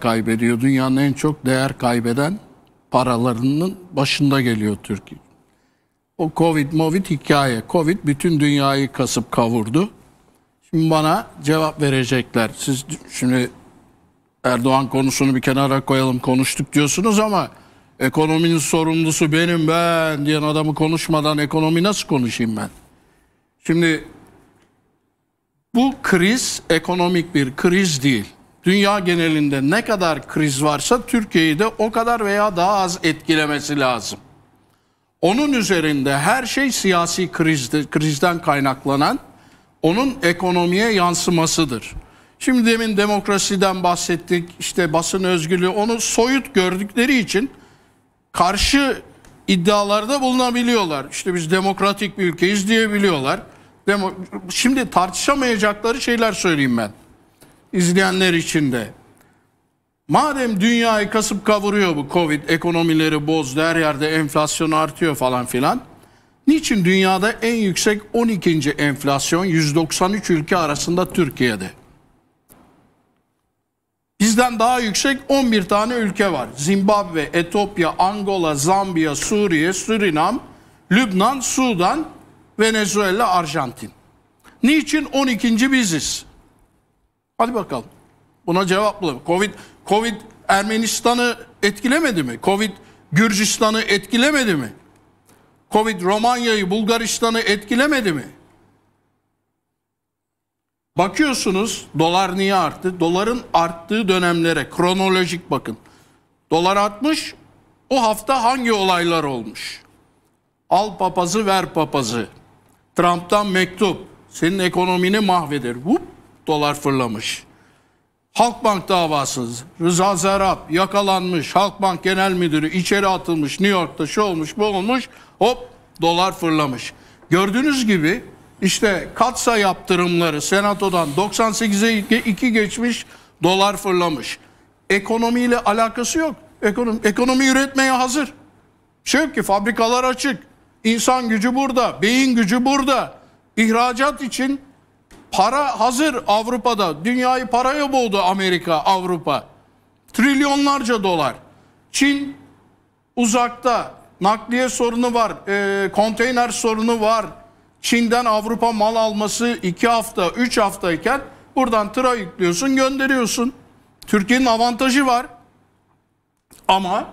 kaybediyor. Dünyanın en çok değer kaybeden paralarının başında geliyor Türkiye. O Covid, Movid hikaye. Covid bütün dünyayı kasıp kavurdu. Şimdi bana cevap verecekler. Siz şimdi Erdoğan konusunu bir kenara koyalım konuştuk diyorsunuz ama ekonominin sorumlusu benim ben diyen adamı konuşmadan ekonomi nasıl konuşayım ben? Şimdi bu kriz ekonomik bir kriz değil dünya genelinde ne kadar kriz varsa Türkiye'yi de o kadar veya daha az etkilemesi lazım. Onun üzerinde her şey siyasi krizde, krizden kaynaklanan onun ekonomiye yansımasıdır. Şimdi demin demokrasiden bahsettik, işte basın özgürlüğü onu soyut gördükleri için karşı iddialarda bulunabiliyorlar. İşte biz demokratik bir ülkeyiz diyebiliyorlar. Demo Şimdi tartışamayacakları şeyler söyleyeyim ben izleyenler için de. Madem dünyayı kasıp kavuruyor bu Covid, ekonomileri bozdu, her yerde enflasyon artıyor falan filan. Niçin dünyada en yüksek 12. enflasyon 193 ülke arasında Türkiye'de? Bizden daha yüksek 11 tane ülke var. Zimbabwe, Etopya, Angola, Zambiya, Suriye, Surinam, Lübnan, Sudan, Venezuela, Arjantin. Niçin 12. biziz? Hadi bakalım. Buna cevap bulalım. Covid, Covid Ermenistan'ı etkilemedi mi? Covid Gürcistan'ı etkilemedi mi? Covid Romanya'yı, Bulgaristan'ı etkilemedi mi? Bakıyorsunuz dolar niye arttı? Doların arttığı dönemlere kronolojik bakın. Dolar artmış. O hafta hangi olaylar olmuş? Al papazı ver papazı. Trump'tan mektup. Senin ekonomini mahveder. Vup dolar fırlamış. Halkbank davası Rıza Zerap yakalanmış. Halkbank Genel Müdürü içeri atılmış. New York'ta şu olmuş bu olmuş. Hop dolar fırlamış. Gördüğünüz gibi işte katsa yaptırımları senatodan 98'e 2 geçmiş dolar fırlamış. Ekonomiyle alakası yok. Ekonomi, ekonomi üretmeye hazır. Çünkü şey fabrikalar açık. İnsan gücü burada, beyin gücü burada. İhracat için Para hazır Avrupa'da. Dünyayı paraya boğdu Amerika, Avrupa. Trilyonlarca dolar. Çin uzakta. Nakliye sorunu var. E, konteyner sorunu var. Çin'den Avrupa mal alması 2 hafta, 3 haftayken buradan tıra yüklüyorsun, gönderiyorsun. Türkiye'nin avantajı var. Ama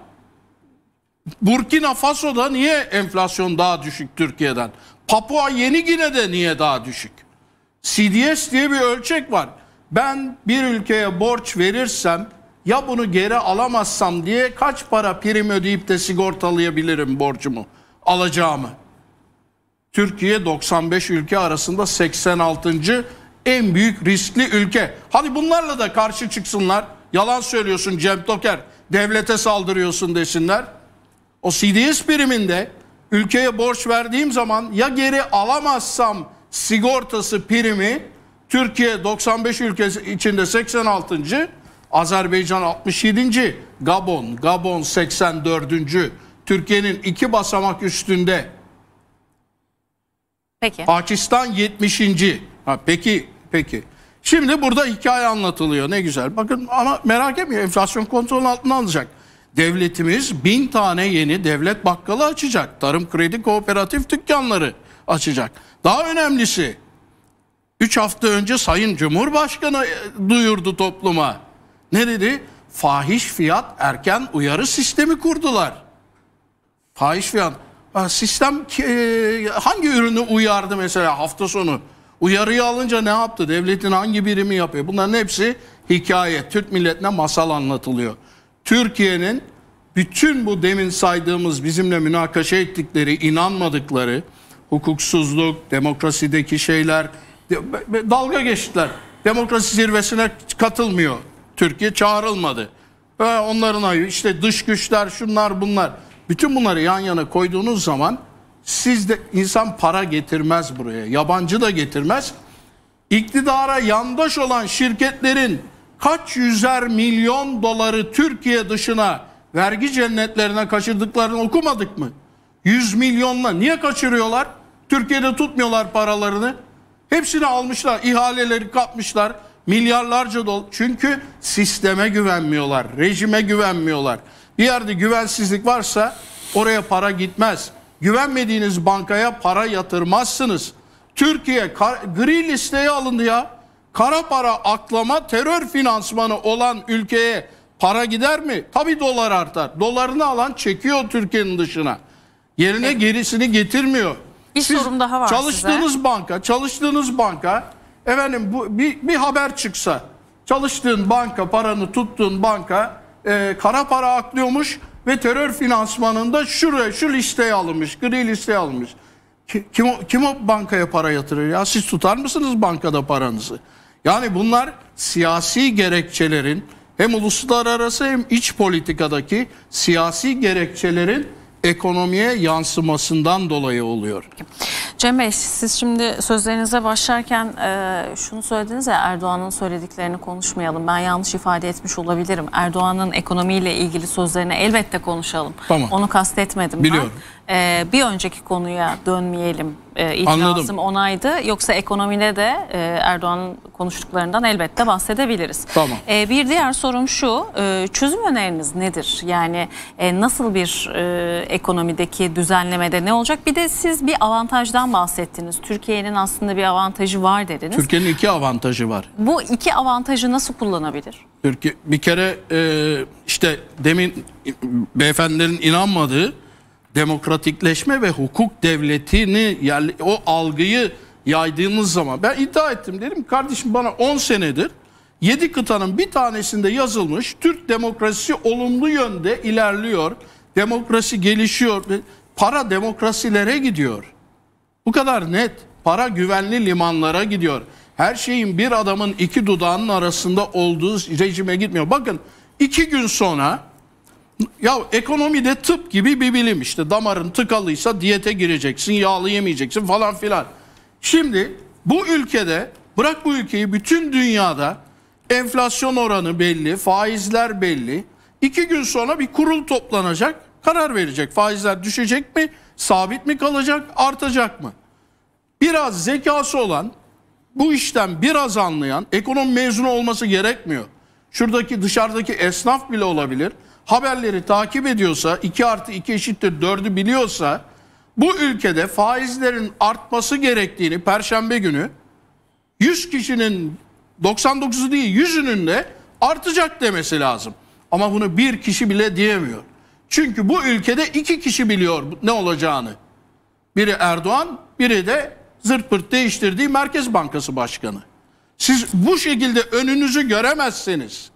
Burkina Faso'da niye enflasyon daha düşük Türkiye'den? Papua Yeni Gine'de niye daha düşük? CDS diye bir ölçek var. Ben bir ülkeye borç verirsem ya bunu geri alamazsam diye kaç para prim ödeyip de sigortalayabilirim borcumu, alacağımı. Türkiye 95 ülke arasında 86. en büyük riskli ülke. Hadi bunlarla da karşı çıksınlar. Yalan söylüyorsun Cem Toker. Devlete saldırıyorsun desinler. O CDS priminde ülkeye borç verdiğim zaman ya geri alamazsam sigortası primi Türkiye 95 ülkesi içinde 86. Azerbaycan 67. Gabon, Gabon 84. Türkiye'nin iki basamak üstünde. Peki. Pakistan 70. Ha, peki, peki. Şimdi burada hikaye anlatılıyor ne güzel. Bakın ama merak etmeyin enflasyon kontrol altına alacak. Devletimiz bin tane yeni devlet bakkalı açacak. Tarım kredi kooperatif dükkanları açacak. Daha önemlisi 3 hafta önce Sayın Cumhurbaşkanı e, duyurdu topluma. Ne dedi? Fahiş fiyat erken uyarı sistemi kurdular. Fahiş fiyat. Sistem e, hangi ürünü uyardı mesela hafta sonu? Uyarıyı alınca ne yaptı? Devletin hangi birimi yapıyor? Bunların hepsi hikaye. Türk milletine masal anlatılıyor. Türkiye'nin bütün bu demin saydığımız bizimle münakaşa ettikleri, inanmadıkları, hukuksuzluk, demokrasideki şeyler dalga geçtiler. Demokrasi zirvesine katılmıyor. Türkiye çağrılmadı. Ee, onların ayı işte dış güçler şunlar bunlar. Bütün bunları yan yana koyduğunuz zaman siz de insan para getirmez buraya. Yabancı da getirmez. İktidara yandaş olan şirketlerin kaç yüzer milyon doları Türkiye dışına vergi cennetlerine kaçırdıklarını okumadık mı? Yüz milyonla niye kaçırıyorlar? Türkiye'de tutmuyorlar paralarını. Hepsini almışlar, ihaleleri kapmışlar. Milyarlarca dol. Çünkü sisteme güvenmiyorlar, rejime güvenmiyorlar. Bir yerde güvensizlik varsa oraya para gitmez. Güvenmediğiniz bankaya para yatırmazsınız. Türkiye gri listeye alındı ya. Kara para aklama terör finansmanı olan ülkeye para gider mi? Tabii dolar artar. Dolarını alan çekiyor Türkiye'nin dışına. Yerine gerisini getirmiyor. Bir Siz sorum daha var Çalıştığınız size. banka, çalıştığınız banka efendim bu bir, bir haber çıksa çalıştığın banka, paranı tuttuğun banka e, kara para aklıyormuş ve terör finansmanında şuraya şu listeye alınmış, gri listeye alınmış. Kim, kim, o, kim o bankaya para yatırır ya? Siz tutar mısınız bankada paranızı? Yani bunlar siyasi gerekçelerin hem uluslararası hem iç politikadaki siyasi gerekçelerin ekonomiye yansımasından dolayı oluyor. Cem Bey siz şimdi sözlerinize başlarken e, şunu söylediniz ya Erdoğan'ın söylediklerini konuşmayalım. Ben yanlış ifade etmiş olabilirim. Erdoğan'ın ekonomiyle ilgili sözlerini elbette konuşalım. Tamam. Onu kastetmedim Biliyorum. ben e, bir önceki konuya dönmeyelim e, ee, itirazım onaydı. Yoksa ekonomide de e, Erdoğan'ın konuştuklarından elbette bahsedebiliriz. Tamam. E, bir diğer sorum şu, e, çözüm öneriniz nedir? Yani e, nasıl bir e, ekonomideki düzenlemede ne olacak? Bir de siz bir avantajdan bahsettiniz. Türkiye'nin aslında bir avantajı var dediniz. Türkiye'nin iki avantajı var. Bu iki avantajı nasıl kullanabilir? Türkiye bir kere e, işte demin beyefendilerin inanmadığı demokratikleşme ve hukuk devletini yani o algıyı yaydığımız zaman ben iddia ettim dedim kardeşim bana 10 senedir 7 kıtanın bir tanesinde yazılmış Türk demokrasisi olumlu yönde ilerliyor. Demokrasi gelişiyor. Para demokrasilere gidiyor. Bu kadar net. Para güvenli limanlara gidiyor. Her şeyin bir adamın iki dudağının arasında olduğu rejime gitmiyor. Bakın iki gün sonra ya ekonomi de tıp gibi bir bilim işte damarın tıkalıysa diyete gireceksin, yağlı yemeyeceksin falan filan. Şimdi bu ülkede bırak bu ülkeyi bütün dünyada enflasyon oranı belli, faizler belli. İki gün sonra bir kurul toplanacak, karar verecek. Faizler düşecek mi, sabit mi kalacak, artacak mı? Biraz zekası olan, bu işten biraz anlayan, ekonomi mezunu olması gerekmiyor. Şuradaki dışarıdaki esnaf bile olabilir haberleri takip ediyorsa 2 artı 2 eşittir 4'ü biliyorsa bu ülkede faizlerin artması gerektiğini perşembe günü 100 kişinin 99'u değil 100'ünün de artacak demesi lazım. Ama bunu bir kişi bile diyemiyor. Çünkü bu ülkede iki kişi biliyor ne olacağını. Biri Erdoğan, biri de zırt pırt değiştirdiği Merkez Bankası Başkanı. Siz bu şekilde önünüzü göremezseniz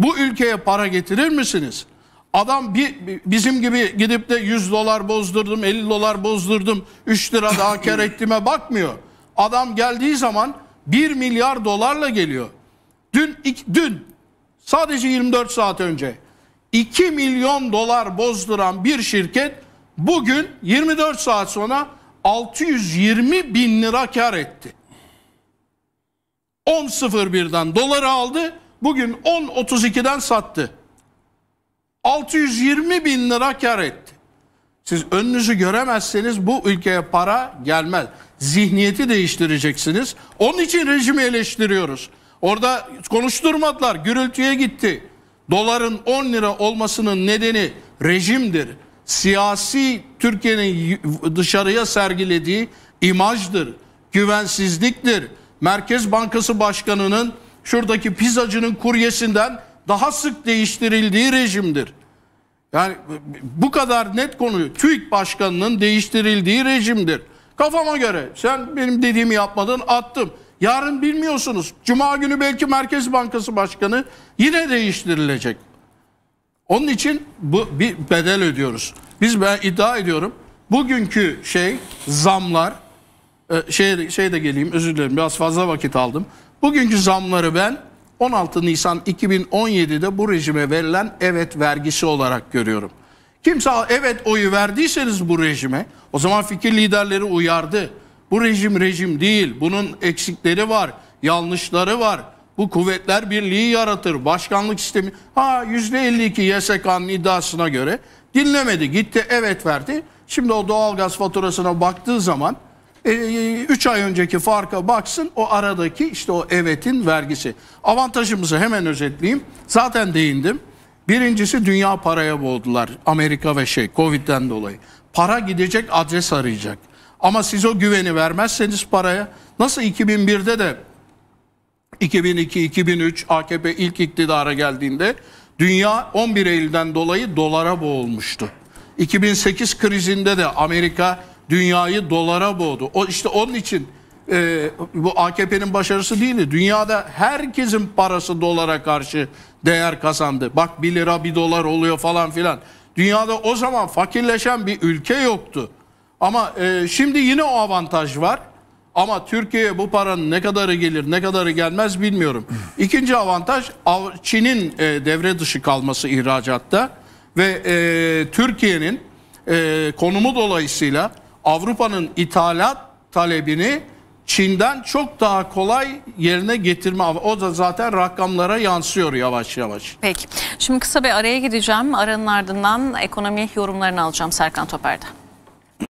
bu ülkeye para getirir misiniz? Adam bir, bizim gibi gidip de 100 dolar bozdurdum, 50 dolar bozdurdum, 3 lira daha kar ettiğime bakmıyor. Adam geldiği zaman 1 milyar dolarla geliyor. Dün, dün sadece 24 saat önce 2 milyon dolar bozduran bir şirket bugün 24 saat sonra 620 bin lira kar etti. 10.01'den doları aldı bugün 10.32'den sattı. 620 bin lira kar etti. Siz önünüzü göremezseniz bu ülkeye para gelmez. Zihniyeti değiştireceksiniz. Onun için rejimi eleştiriyoruz. Orada konuşturmadılar, gürültüye gitti. Doların 10 lira olmasının nedeni rejimdir. Siyasi Türkiye'nin dışarıya sergilediği imajdır, güvensizliktir. Merkez Bankası Başkanı'nın şuradaki pizzacının kuryesinden daha sık değiştirildiği rejimdir. Yani bu kadar net konu TÜİK başkanının değiştirildiği rejimdir. Kafama göre sen benim dediğimi yapmadın attım. Yarın bilmiyorsunuz. Cuma günü belki Merkez Bankası Başkanı yine değiştirilecek. Onun için bu bir bedel ödüyoruz. Biz ben iddia ediyorum. Bugünkü şey zamlar e, şey, şey de geleyim özür dilerim biraz fazla vakit aldım. Bugünkü zamları ben 16 Nisan 2017'de bu rejime verilen evet vergisi olarak görüyorum. Kimse evet oyu verdiyseniz bu rejime o zaman fikir liderleri uyardı. Bu rejim rejim değil. Bunun eksikleri var, yanlışları var. Bu kuvvetler birliği yaratır. Başkanlık sistemi. Ha %52 YSK'nın iddiasına göre dinlemedi. Gitti evet verdi. Şimdi o doğalgaz faturasına baktığı zaman 3 e, e, ay önceki farka baksın o aradaki işte o evetin vergisi. Avantajımızı hemen özetleyeyim. Zaten değindim. Birincisi dünya paraya boğdular. Amerika ve şey Covid'den dolayı. Para gidecek adres arayacak. Ama siz o güveni vermezseniz paraya nasıl 2001'de de 2002-2003 AKP ilk iktidara geldiğinde dünya 11 Eylül'den dolayı dolara boğulmuştu. 2008 krizinde de Amerika dünyayı dolara boğdu. O işte onun için e, bu AKP'nin başarısı değildi. Dünyada herkesin parası dolara karşı değer kazandı. Bak 1 lira 1 dolar oluyor falan filan. Dünyada o zaman fakirleşen bir ülke yoktu. Ama e, şimdi yine o avantaj var. Ama Türkiye'ye bu paranın ne kadarı gelir ne kadarı gelmez bilmiyorum. İkinci avantaj Çin'in e, devre dışı kalması ihracatta ve e, Türkiye'nin e, konumu dolayısıyla Avrupa'nın ithalat talebini Çin'den çok daha kolay yerine getirme. O da zaten rakamlara yansıyor yavaş yavaş. Peki. Şimdi kısa bir araya gideceğim. Aranın ardından ekonomi yorumlarını alacağım Serkan Toper'de.